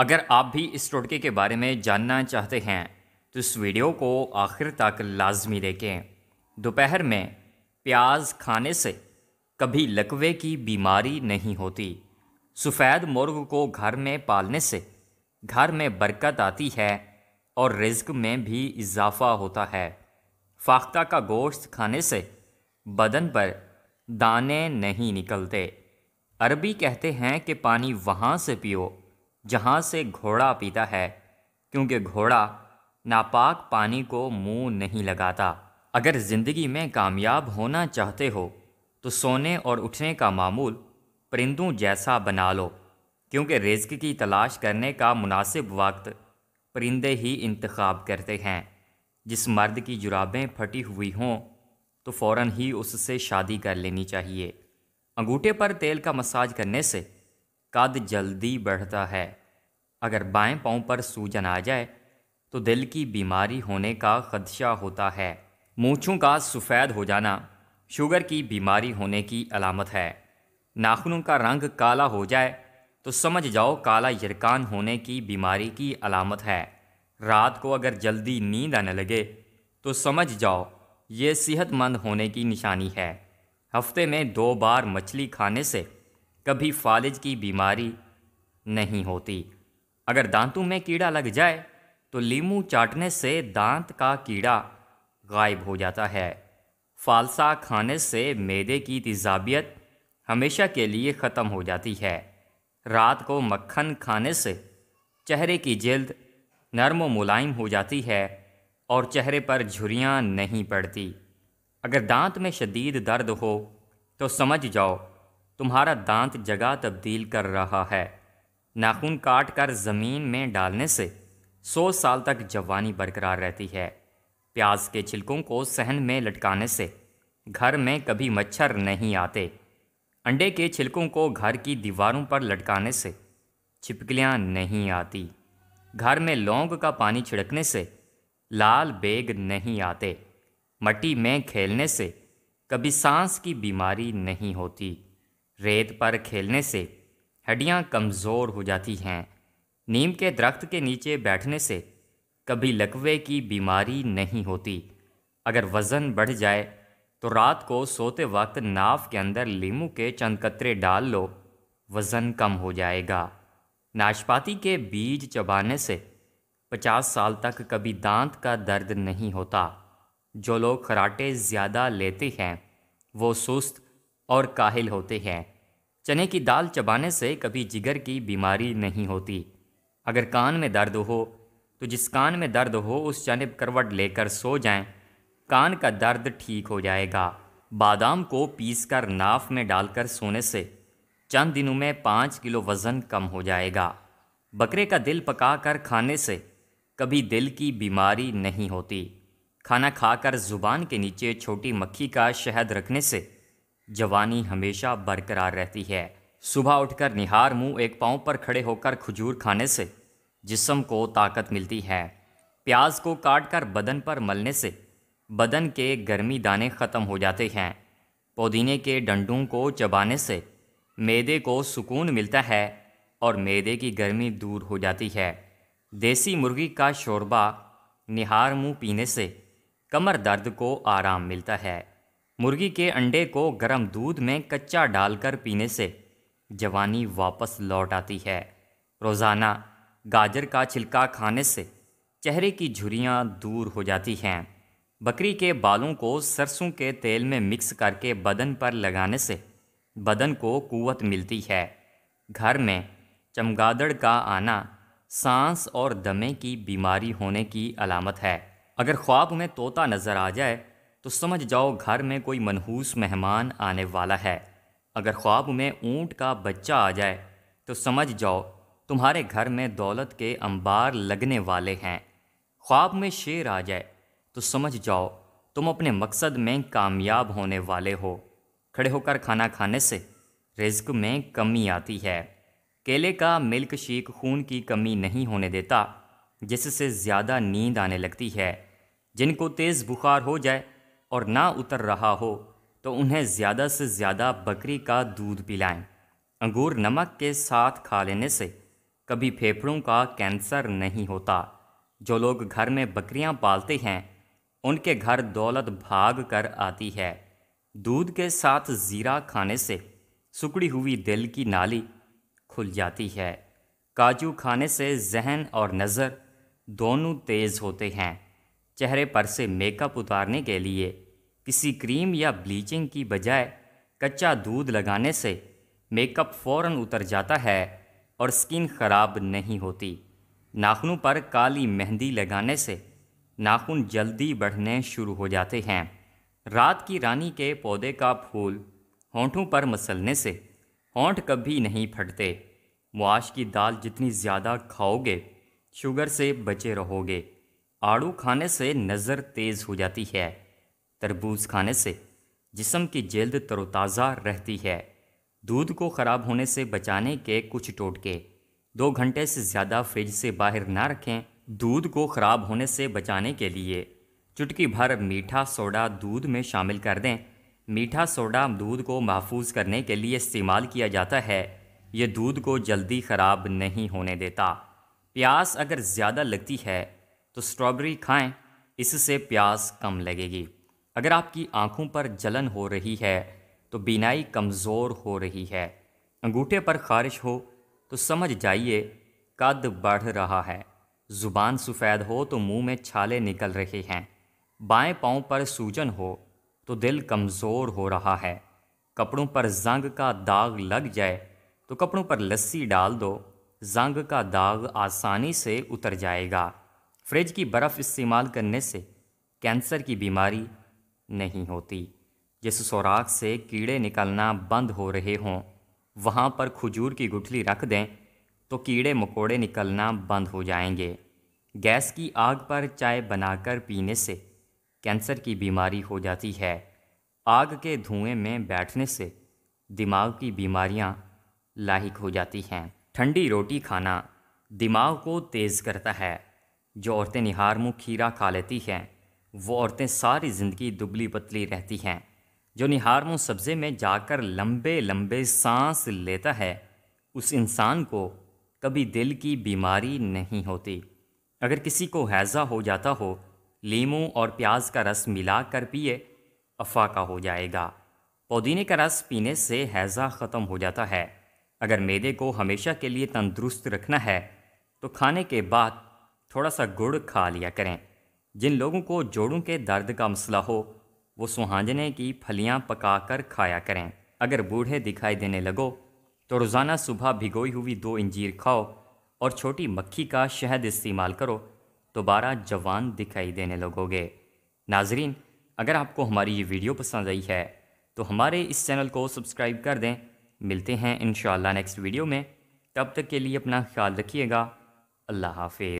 अगर आप भी इस टोटके के बारे में जानना चाहते हैं तो इस वीडियो को आखिर तक लाजमी देखें दोपहर में प्याज खाने से कभी लकवे की बीमारी नहीं होती सफ़ेद मुर्ग को घर में पालने से घर में बरकत आती है और रिज्क में भी इजाफा होता है फाख्ता का गोश्त खाने से बदन पर दाने नहीं निकलते अरबी कहते हैं कि पानी वहाँ से पियो जहाँ से घोड़ा पीता है क्योंकि घोड़ा नापाक पानी को मुंह नहीं लगाता अगर ज़िंदगी में कामयाब होना चाहते हो तो सोने और उठने का मामूल परिंदों जैसा बना लो क्योंकि रिज्क की तलाश करने का मुनासिब वक्त परिंदे ही इंतखब करते हैं जिस मर्द की जुराबें फटी हुई हों तो फ़ौर ही उससे शादी कर लेनी चाहिए अंगूठे पर तेल का मसाज करने से कद जल्दी बढ़ता है अगर बाएं पाँव पर सूजन आ जाए तो दिल की बीमारी होने का खदशा होता है मूछों का सफ़ेद हो जाना शुगर की बीमारी होने की अलामत है नाखूनों का रंग काला हो जाए तो समझ जाओ काला यरकान होने की बीमारी की अलामत है रात को अगर जल्दी नींद आने लगे तो समझ जाओ ये सेहतमंद होने की निशानी है हफ्ते में दो बार मछली खाने से कभी फालिज की बीमारी नहीं होती अगर दांतों में कीड़ा लग जाए तो लीमू चाटने से दांत का कीड़ा गायब हो जाता है फालसा खाने से मैदे की तजाबियत हमेशा के लिए ख़त्म हो जाती है रात को मक्खन खाने से चेहरे की जल्द नरम मुलायम हो जाती है और चेहरे पर झुरियाँ नहीं पड़ती अगर दांत में शदीद दर्द हो तो समझ जाओ तुम्हारा दांत जगह तब्दील कर रहा है नाखून काट कर ज़मीन में डालने से सौ साल तक जवानी बरकरार रहती है प्याज के छिलकों को सहन में लटकाने से घर में कभी मच्छर नहीं आते अंडे के छिलकों को घर की दीवारों पर लटकाने से छिपकलियाँ नहीं आती घर में लौंग का पानी छिड़कने से लाल बेग नहीं आते मट्टी में खेलने से कभी सांस की बीमारी नहीं होती रेत पर खेलने से हड्डियाँ कमज़ोर हो जाती हैं नीम के दरख्त के नीचे बैठने से कभी लकवे की बीमारी नहीं होती अगर वज़न बढ़ जाए तो रात को सोते वक्त नाव के अंदर लीमू के चंद कतरे डाल लो वज़न कम हो जाएगा नाशपाती के बीज चबाने से पचास साल तक कभी दांत का दर्द नहीं होता जो लोग खराटे ज़्यादा लेते हैं वो सुस्त और काहिल होते हैं चने की दाल चबाने से कभी जिगर की बीमारी नहीं होती अगर कान में दर्द हो तो जिस कान में दर्द हो उस चने करवट लेकर सो जाएं, कान का दर्द ठीक हो जाएगा बादाम को पीसकर नाफ में डालकर सोने से चंद दिनों में पाँच किलो वज़न कम हो जाएगा बकरे का दिल पकाकर खाने से कभी दिल की बीमारी नहीं होती खाना खाकर ज़ुबान के नीचे छोटी मक्खी का शहद रखने से जवानी हमेशा बरकरार रहती है सुबह उठकर निहार मुंह एक पाँव पर खड़े होकर खजूर खाने से जिसम को ताकत मिलती है प्याज को काट कर बदन पर मलने से बदन के गर्मी दाने ख़त्म हो जाते हैं पुदीने के डंडों को चबाने से मैदे को सुकून मिलता है और मैदे की गर्मी दूर हो जाती है देसी मुर्गी का शोरबा निहार मुंह पीने से कमर दर्द को आराम मिलता है मुर्गी के अंडे को गर्म दूध में कच्चा डालकर पीने से जवानी वापस लौट आती है रोज़ाना गाजर का छिलका खाने से चेहरे की झुरियाँ दूर हो जाती हैं बकरी के बालों को सरसों के तेल में मिक्स करके बदन पर लगाने से बदन को कुवत मिलती है घर में चमगादड़ का आना सांस और दमे की बीमारी होने की अलामत है अगर ख्वाब में तोता नज़र आ जाए तो समझ जाओ घर में कोई मनहूस मेहमान आने वाला है अगर ख्वाब में ऊँट का बच्चा आ जाए तो समझ जाओ तुम्हारे घर में दौलत के अंबार लगने वाले हैं ख्वाब में शेर आ जाए तो समझ जाओ तुम अपने मकसद में कामयाब होने वाले हो खड़े होकर खाना खाने से रिज्क में कमी आती है केले का मिल्क शेक खून की कमी नहीं होने देता जिससे ज़्यादा नींद आने लगती है जिनको तेज़ बुखार हो जाए और ना उतर रहा हो तो उन्हें ज़्यादा से ज़्यादा बकरी का दूध पिलाएं। अंगूर नमक के साथ खा लेने से कभी फेफड़ों का कैंसर नहीं होता जो लोग घर में बकरियां पालते हैं उनके घर दौलत भाग कर आती है दूध के साथ ज़ीरा खाने से सुकड़ी हुई दिल की नाली खुल जाती है काजू खाने से जहन और नज़र दोनों तेज़ होते हैं चेहरे पर से मेकअप उतारने के लिए किसी क्रीम या ब्लीचिंग की बजाय कच्चा दूध लगाने से मेकअप फ़ौरन उतर जाता है और स्किन ख़राब नहीं होती नाखूनों पर काली मेहंदी लगाने से नाखून जल्दी बढ़ने शुरू हो जाते हैं रात की रानी के पौधे का फूल होंठों पर मसलने से होंठ कभी नहीं फटते मुआश की दाल जितनी ज़्यादा खाओगे शुगर से बचे रहोगे आड़ू खाने से नज़र तेज़ हो जाती है तरबूज खाने से जिसम की जल्द तरोताज़ा रहती है दूध को ख़राब होने से बचाने के कुछ टोटके दो घंटे से ज़्यादा फ्रिज से बाहर ना रखें दूध को ख़राब होने से बचाने के लिए चुटकी भर मीठा सोडा दूध में शामिल कर दें मीठा सोडा दूध को महफूज करने के लिए इस्तेमाल किया जाता है यह दूध को जल्दी ख़राब नहीं होने देता प्यास अगर ज़्यादा लगती है तो स्ट्रॉबेरी खाएं इससे प्यास कम लगेगी अगर आपकी आंखों पर जलन हो रही है तो बिनाई कमज़ोर हो रही है अंगूठे पर खारिश हो तो समझ जाइए कद बढ़ रहा है ज़ुबान सफ़ेद हो तो मुंह में छाले निकल रहे हैं बाएं पाँव पर सूजन हो तो दिल कमज़ोर हो रहा है कपड़ों पर जंग का दाग लग जाए तो कपड़ों पर लस्सी डाल दो जंग का दाग आसानी से उतर जाएगा फ्रिज की बर्फ़ इस्तेमाल करने से कैंसर की बीमारी नहीं होती जिस सुराख से कीड़े निकलना बंद हो रहे हों वहाँ पर खजूर की गुठली रख दें तो कीड़े मकोड़े निकलना बंद हो जाएंगे गैस की आग पर चाय बनाकर पीने से कैंसर की बीमारी हो जाती है आग के धुएं में बैठने से दिमाग की बीमारियां लाक हो जाती हैं ठंडी रोटी खाना दिमाग को तेज़ करता है जो औरतें निहार मुँह खीरा खा लेती हैं वो औरतें सारी ज़िंदगी दुबली पतली रहती हैं जो निहार मुँह सब्ज़े में जाकर लंबे लंबे सांस लेता है उस इंसान को कभी दिल की बीमारी नहीं होती अगर किसी को हैज़ा हो जाता हो लीमू और प्याज का रस मिला कर पिए अफाका हो जाएगा पुदीने का रस पीने से हैज़ा ख़त्म हो जाता है अगर मेदे को हमेशा के लिए तंदुरुस्त रखना है तो खाने के बाद थोड़ा सा गुड़ खा लिया करें जिन लोगों को जोड़ों के दर्द का मसला हो वो सुहाजने की फलियां पकाकर खाया करें अगर बूढ़े दिखाई देने लगो तो रोज़ाना सुबह भिगोई हुई दो इंजीर खाओ और छोटी मक्खी का शहद इस्तेमाल करो दोबारा जवान दिखाई देने लगोगे नाजरीन अगर आपको हमारी ये वीडियो पसंद आई है तो हमारे इस चैनल को सब्सक्राइब कर दें मिलते हैं इन नेक्स्ट वीडियो में तब तक के लिए अपना ख्याल रखिएगा अल्लाह हाफिज़